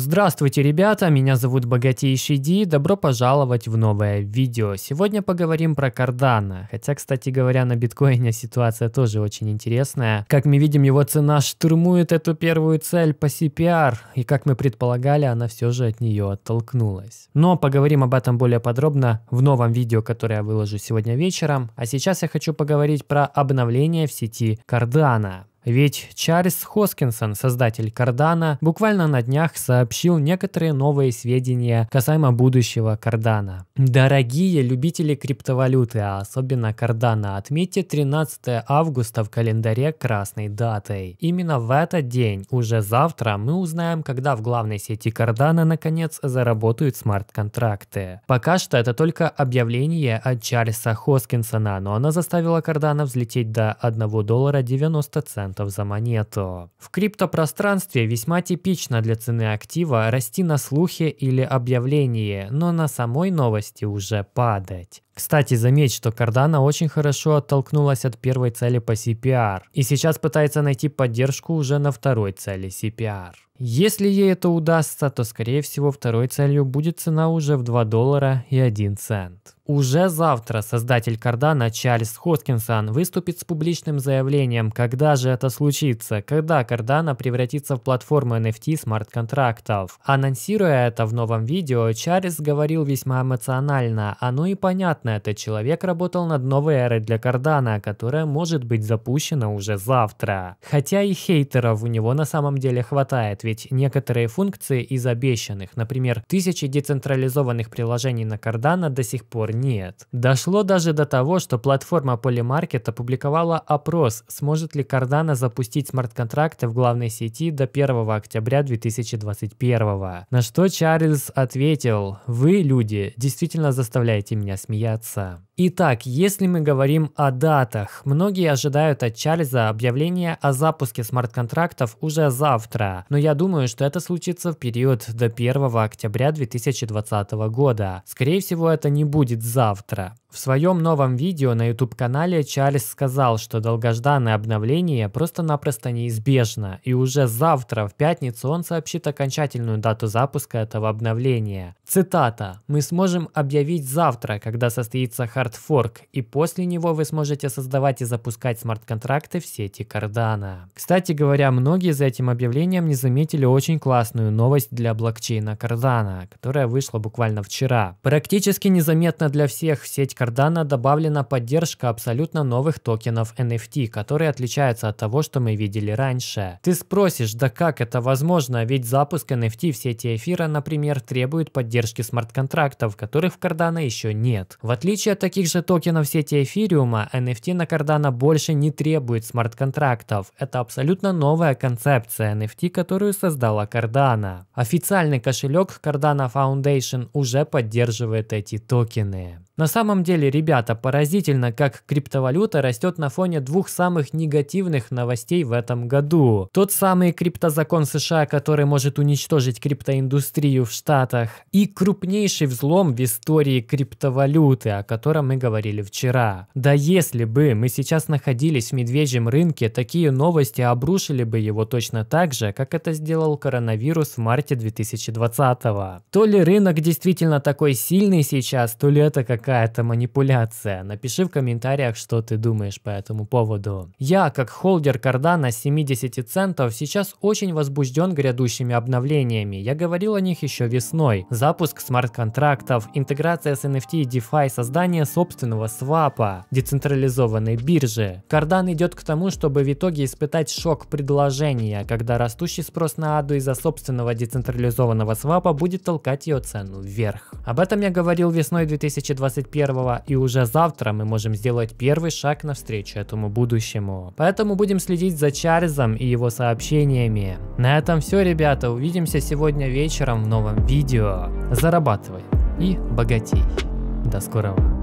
Здравствуйте, ребята, меня зовут Богатейший Ди, добро пожаловать в новое видео. Сегодня поговорим про Кардана, хотя, кстати говоря, на биткоине ситуация тоже очень интересная. Как мы видим, его цена штурмует эту первую цель по CPR, и как мы предполагали, она все же от нее оттолкнулась. Но поговорим об этом более подробно в новом видео, которое я выложу сегодня вечером, а сейчас я хочу поговорить про обновление в сети Кардана. Ведь Чарльз Хоскинсон, создатель Кардана, буквально на днях сообщил некоторые новые сведения касаемо будущего Кардана. Дорогие любители криптовалюты, а особенно Кардана, отметьте 13 августа в календаре красной датой. Именно в этот день, уже завтра, мы узнаем, когда в главной сети Кардана наконец заработают смарт-контракты. Пока что это только объявление от Чарльза Хоскинсона, но оно заставило Кардана взлететь до 1 доллара 90 центов центов за монету. В криптопространстве весьма типично для цены актива расти на слухе или объявлении, но на самой новости уже падать. Кстати, заметь, что Cardano очень хорошо оттолкнулась от первой цели по CPR и сейчас пытается найти поддержку уже на второй цели CPR. Если ей это удастся, то скорее всего второй целью будет цена уже в 2 доллара и 1 цент. Уже завтра создатель Кардана Чарльз Хоскинсон выступит с публичным заявлением, когда же это случится, когда Кардана превратится в платформу NFT смарт-контрактов. Анонсируя это в новом видео, Чарльз говорил весьма эмоционально, оно и понятно, Вероятно, этот человек работал над новой эрой для Кардана, которая может быть запущена уже завтра. Хотя и хейтеров у него на самом деле хватает, ведь некоторые функции из обещанных, например, тысячи децентрализованных приложений на Кардана до сих пор нет. Дошло даже до того, что платформа Polymarket опубликовала опрос, сможет ли Кардана запустить смарт-контракты в главной сети до 1 октября 2021. На что Чарльз ответил, вы, люди, действительно заставляете меня смеяться отца. Итак, если мы говорим о датах, многие ожидают от Чарльза объявления о запуске смарт-контрактов уже завтра, но я думаю, что это случится в период до 1 октября 2020 года. Скорее всего, это не будет завтра. В своем новом видео на YouTube-канале Чарльз сказал, что долгожданное обновление просто-напросто неизбежно, и уже завтра, в пятницу, он сообщит окончательную дату запуска этого обновления. Цитата. «Мы сможем объявить завтра, когда состоится хард хардфорк, и после него вы сможете создавать и запускать смарт-контракты в сети Cardano. Кстати говоря, многие за этим объявлением не заметили очень классную новость для блокчейна Cardano, которая вышла буквально вчера. Практически незаметно для всех в сеть Cardano добавлена поддержка абсолютно новых токенов NFT, которые отличаются от того, что мы видели раньше. Ты спросишь, да как это возможно, ведь запуск NFT в сети эфира, например, требует поддержки смарт-контрактов, которых в Cardano еще нет. В отличие от таких таких же токенов сети эфириума NFT на Cardano больше не требует смарт-контрактов. Это абсолютно новая концепция NFT, которую создала Cardano. Официальный кошелек Cardano Foundation уже поддерживает эти токены. На самом деле, ребята, поразительно, как криптовалюта растет на фоне двух самых негативных новостей в этом году. Тот самый криптозакон США, который может уничтожить криптоиндустрию в Штатах, и крупнейший взлом в истории криптовалюты, о котором мы говорили вчера. Да если бы мы сейчас находились в медвежьем рынке, такие новости обрушили бы его точно так же, как это сделал коронавирус в марте 2020 -го. То ли рынок действительно такой сильный сейчас, то ли это как какая-то манипуляция. Напиши в комментариях, что ты думаешь по этому поводу. Я, как холдер кардана 70 центов, сейчас очень возбужден грядущими обновлениями. Я говорил о них еще весной. Запуск смарт-контрактов, интеграция с NFT и DeFi, создание собственного свапа, децентрализованной биржи. Кардан идет к тому, чтобы в итоге испытать шок предложения, когда растущий спрос на аду из-за собственного децентрализованного свапа будет толкать ее цену вверх. Об этом я говорил весной 2020 21 и уже завтра мы можем сделать первый шаг навстречу этому будущему. Поэтому будем следить за Чарльзом и его сообщениями. На этом все, ребята, увидимся сегодня вечером в новом видео. Зарабатывай и богатей. До скорого.